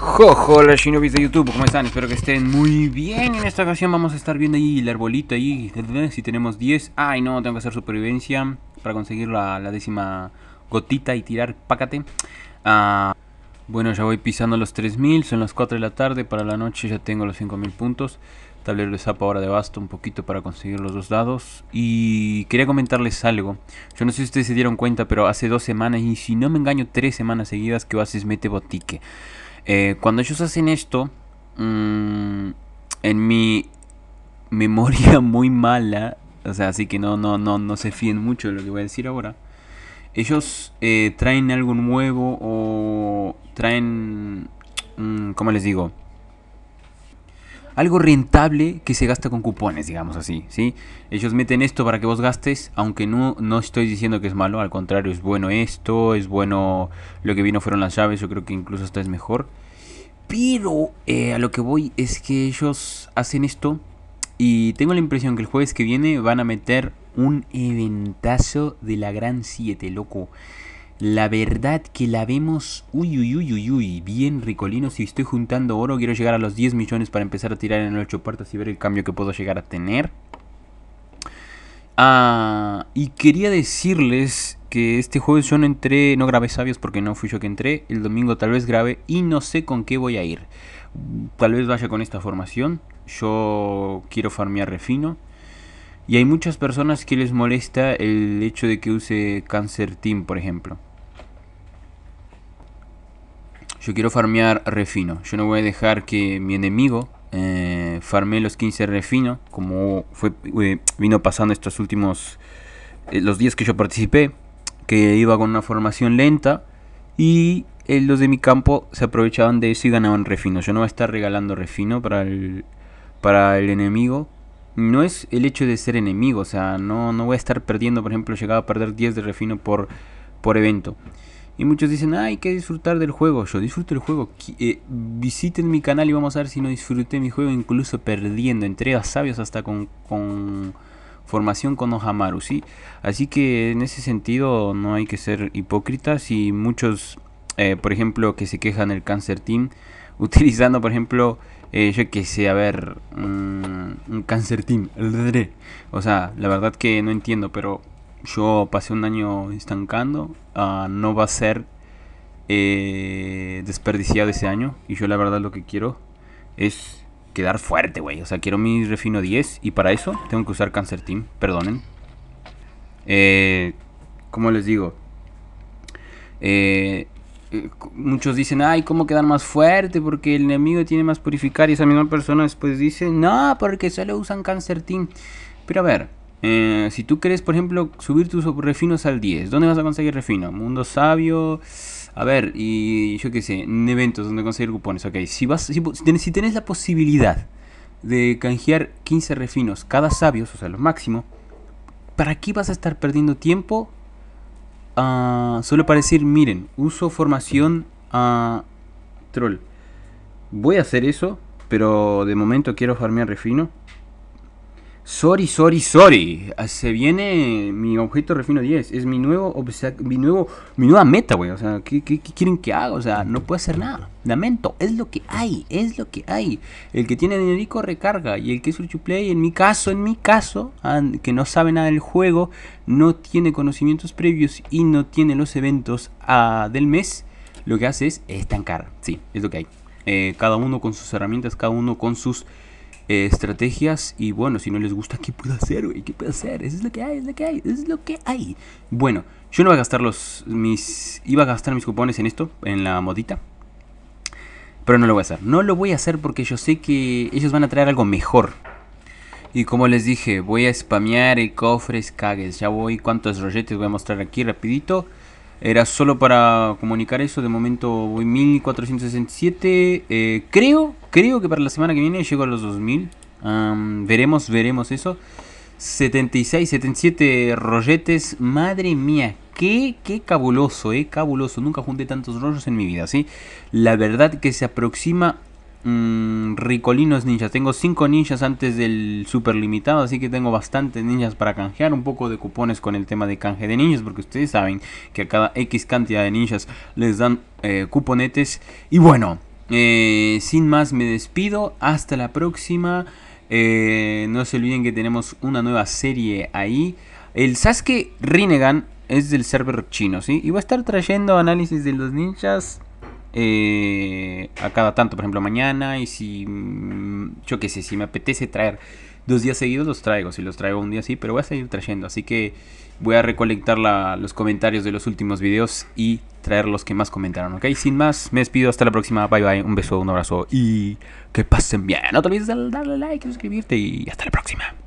Los shinobis de YouTube, ¿cómo están? Espero que estén muy bien En esta ocasión vamos a estar viendo ahí el arbolito ahí Si tenemos 10 Ay no, tengo que hacer supervivencia Para conseguir la, décima gotita y tirar pácate ah, Bueno, ya voy pisando los 3000 Son las 4 de la tarde Para la noche ya tengo los 5000 puntos Tablero de sapo ahora de basto un poquito para conseguir los dos dados Y quería comentarles algo Yo no sé si ustedes se dieron cuenta Pero hace dos semanas y si no me engaño Tres semanas seguidas que haces mete botique eh, cuando ellos hacen esto, mm, en mi memoria muy mala, o sea, así que no, no, no, no se fíen mucho de lo que voy a decir ahora. Ellos eh, traen algo nuevo o traen, mmm, ¿cómo les digo? algo rentable que se gasta con cupones, digamos así, ¿sí? Ellos meten esto para que vos gastes, aunque no, no estoy diciendo que es malo, al contrario, es bueno esto, es bueno lo que vino fueron las llaves, yo creo que incluso hasta es mejor. Pero eh, a lo que voy es que ellos hacen esto y tengo la impresión que el jueves que viene van a meter un eventazo de la Gran 7, loco. La verdad que la vemos, uy, uy, uy, uy, uy, bien ricolino. Si estoy juntando oro, quiero llegar a los 10 millones para empezar a tirar en el 8 puertas y ver el cambio que puedo llegar a tener. Ah, y quería decirles que este jueves yo no entré, no grabé sabios porque no fui yo que entré. El domingo tal vez grabe y no sé con qué voy a ir. Tal vez vaya con esta formación. Yo quiero farmear refino. Y hay muchas personas que les molesta el hecho de que use Cancer Team, por ejemplo. Yo quiero farmear refino. Yo no voy a dejar que mi enemigo eh, farme los 15 refino. Como fue, eh, vino pasando estos últimos... Eh, los días que yo participé. Que iba con una formación lenta. Y los de mi campo se aprovechaban de eso y ganaban refino. Yo no voy a estar regalando refino para el, para el enemigo. No es el hecho de ser enemigo. O sea, no, no voy a estar perdiendo. Por ejemplo, llegaba a perder 10 de refino por, por evento. Y muchos dicen, hay que disfrutar del juego. Yo disfruto el juego. Eh, visiten mi canal y vamos a ver si no disfruté mi juego, incluso perdiendo. entregas sabios hasta con, con formación con Ojamaru, ¿sí? Así que en ese sentido no hay que ser hipócritas y muchos, eh, por ejemplo, que se quejan del Cancer Team, utilizando, por ejemplo, eh, yo que sé, a ver, mm, un Cancer Team, o sea, la verdad que no entiendo, pero yo pasé un año estancando, ah, no va a ser eh, desperdiciado ese año. Y yo la verdad lo que quiero es quedar fuerte, güey. O sea, quiero mi refino 10 y para eso tengo que usar Cancer Team, perdonen. Eh, como les digo, eh, eh, muchos dicen, ay, ¿cómo quedar más fuerte? Porque el enemigo tiene más purificar. Y esa misma persona después dice, no, porque solo usan Cancer Team. Pero a ver, eh, si tú quieres, por ejemplo, subir tus refinos al 10, ¿dónde vas a conseguir refino? Mundo sabio. A ver, y yo qué sé, en eventos donde conseguir cupones. Ok, si, vas, si, tenés, la posibilidad de canjear 15 refinos cada sabio, o sea, lo máximo, ¿para qué vas a estar perdiendo tiempo? Ah, solo para decir, miren, uso formación a troll. Voy a hacer eso, pero de momento quiero farmear refino. Sorry, sorry, sorry. Ah, se viene mi objeto refino 10. Es mi nuevo mi nuevo mi nueva meta, güey. O sea, ¿qué, quieren que haga? O sea, no puedo hacer nada. Lamento. Es lo que hay. Es lo que hay. El que tiene dinerico recarga. Y el que es el play, en mi caso, en mi caso, que no sabe nada del juego, no tiene conocimientos previos y no tiene los eventos ah, del mes, lo que hace es estancar. Sí, es lo que hay. Eh, cada uno con sus herramientas, cada uno con sus estrategias. Y bueno, si no les gusta, ¿qué puedo hacer, güey? ¿Qué puedo hacer? Eso es lo que hay, es lo que hay, es lo que hay. Bueno, yo no voy a gastar los, mis, iba a gastar mis cupones en esto, en la modita. Pero no lo voy a hacer. No lo voy a hacer porque yo sé que ellos van a traer algo mejor. Y como les dije, voy a spamear el cofres cagues. Ya voy cuántos rolletes voy a mostrar aquí rapidito. Era solo para comunicar eso. De momento voy 1467. Eh, creo, creo que para la semana que viene llego a los 2000. veremos, veremos eso. 76, 77 rolletes. Madre mía, qué, qué cabuloso, eh. Cabuloso. Nunca junté tantos rollos en mi vida, ¿sí? La verdad que se aproxima Mm, ricolinos ninjas. Tengo 5 ninjas antes del super limitado, así que tengo bastantes ninjas para canjear. Un poco de cupones con el tema de canje de ninjas, porque ustedes saben que a cada X cantidad de ninjas les dan eh, cuponetes. Y bueno, eh, sin más me despido. Hasta la próxima. Eh, no se olviden que tenemos una nueva serie ahí. El Sasuke Rinnegan es del server chino, ¿sí? Y voy a estar trayendo análisis de los ninjas eh, a cada tanto, por ejemplo, mañana y si, mm, yo qué sé, si me apetece traer dos días seguidos los traigo, si los traigo un día sí, pero voy a seguir trayendo, así que voy a recolectar los comentarios de los últimos videos y traer los que más comentaron, ¿ok? Sin más, me despido, hasta la próxima, bye bye, un beso, un abrazo y que pasen bien. No te olvides darle like, suscribirte y hasta la próxima.